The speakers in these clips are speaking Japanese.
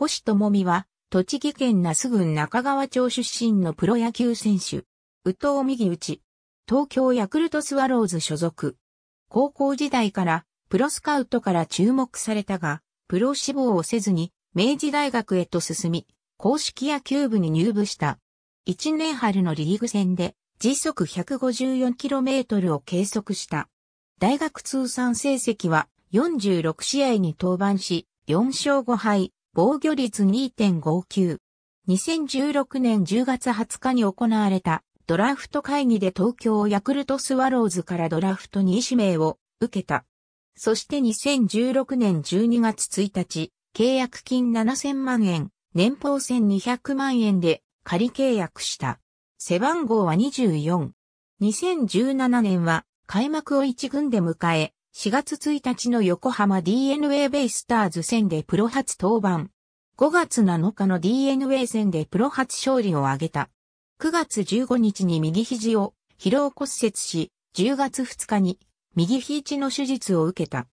星智美は、栃木県那須郡中川町出身のプロ野球選手。宇藤右打ち。東京ヤクルトスワローズ所属。高校時代からプロスカウトから注目されたが、プロ志望をせずに明治大学へと進み、公式野球部に入部した。1年春のリーグ戦で時速 154km を計測した。大学通算成績は46試合に登板し、4勝5敗、防御率2.59。2016年10月20日に行われたドラフト会議で東京ヤクルトスワローズからドラフト2位指名を受けた。そして2016年12月1日、契約金7000万円、年俸1200万円で仮契約した。背番号は24。2017年は開幕を1軍で迎え、4月1日の横浜 DNA ベイスターズ戦でプロ初登板。5月7日の DNA 戦でプロ初勝利を挙げた。9月15日に右肘を疲労骨折し、10月2日に右肘の手術を受けた。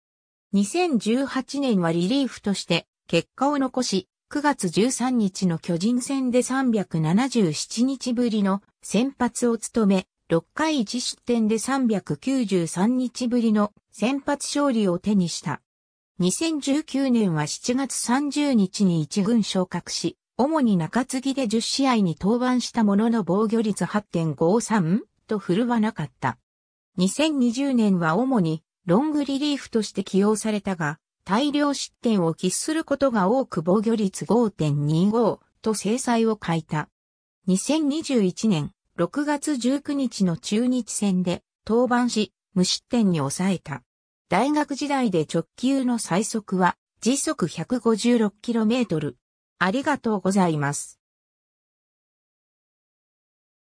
2018年はリリーフとして結果を残し、9月13日の巨人戦で377日ぶりの先発を務め、6回1失点で393日ぶりの先発勝利を手にした。2019年は7月30日に1軍昇格し、主に中継ぎで10試合に登板したものの防御率8.53と振るわなかった。2020年は主にロングリリーフとして起用されたが、大量失点を喫することが多く防御率5.25と制裁を欠いた。2021年、6月19日の中日戦で登板し、無失点に抑えた。大学時代で直球の最速は時速 156km。ありがとうございます。